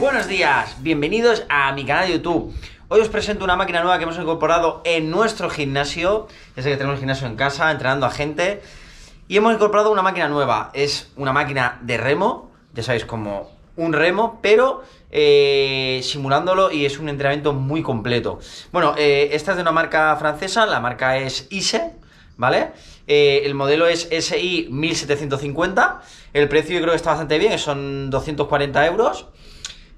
Buenos días, bienvenidos a mi canal de YouTube. Hoy os presento una máquina nueva que hemos incorporado en nuestro gimnasio, sé que tenemos el gimnasio en casa, entrenando a gente, y hemos incorporado una máquina nueva. Es una máquina de remo, ya sabéis, como un remo, pero eh, simulándolo y es un entrenamiento muy completo. Bueno, eh, esta es de una marca francesa, la marca es ISE, ¿vale? Eh, el modelo es SI 1750. El precio yo creo que está bastante bien, son 240 euros.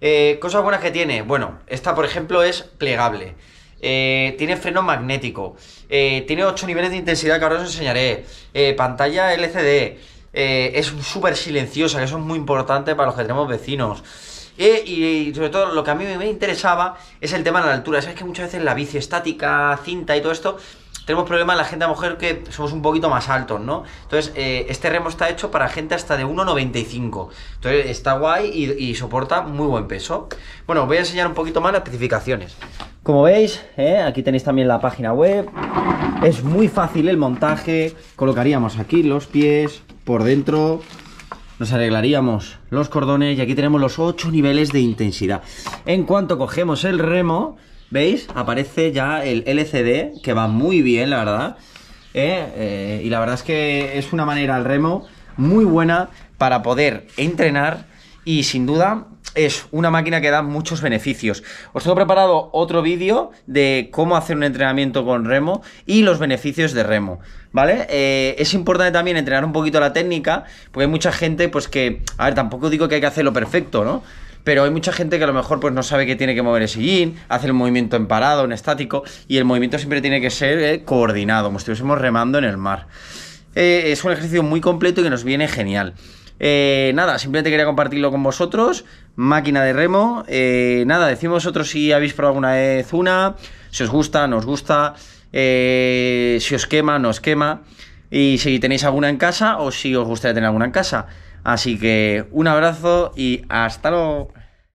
Eh, cosas buenas que tiene. Bueno, esta por ejemplo es plegable. Eh, tiene freno magnético. Eh, tiene 8 niveles de intensidad que ahora os enseñaré. Eh, pantalla LCD. es súper silenciosa, que eso es muy importante para los que tenemos vecinos. y, y, sobre todo lo que a mí me interesaba es el tema de la altura. Sabes que muchas veces la bici estática, cinta y todo esto tenemos problemas la gente a mujer que somos un poquito más altos, ¿no? Entonces, eh, este remo está hecho para gente hasta de 1,95. Entonces, está guay y, soporta muy buen peso. Bueno, os voy a enseñar un poquito más las especificaciones. Como veis, eh, aquí tenéis también la página web. Es muy fácil el montaje. Colocaríamos aquí los pies por dentro. Nos arreglaríamos los cordones y aquí tenemos los 8 niveles de intensidad. En cuanto cogemos el remo, ¿Veis? Aparece ya el LCD, que va muy bien, la verdad. ¿eh? Eh, y la verdad es que es una manera al remo muy buena para poder entrenar y sin duda es una máquina que da muchos beneficios. Os tengo preparado otro vídeo de cómo hacer un entrenamiento con remo y los beneficios de remo, ¿vale? Eh, es importante también entrenar un poquito la técnica, porque hay mucha gente pues que, a ver, tampoco digo que hay que hacerlo perfecto, ¿no? pero hay mucha gente que a lo mejor pues no sabe que tiene que mover el sillín, hace el movimiento en parado, en estático, y el movimiento siempre tiene que ser eh, coordinado, como si estuviésemos remando en el mar. Eh, es un ejercicio muy completo y que nos viene genial. Eh, nada, simplemente quería compartirlo con vosotros. Máquina de remo. nada, decimos vosotros si habéis probado alguna vez una. Si os gusta, no os gusta. si os quema, no os quema. Y si tenéis alguna en casa o si os gustaría tener alguna en casa. Así que un abrazo y hasta luego.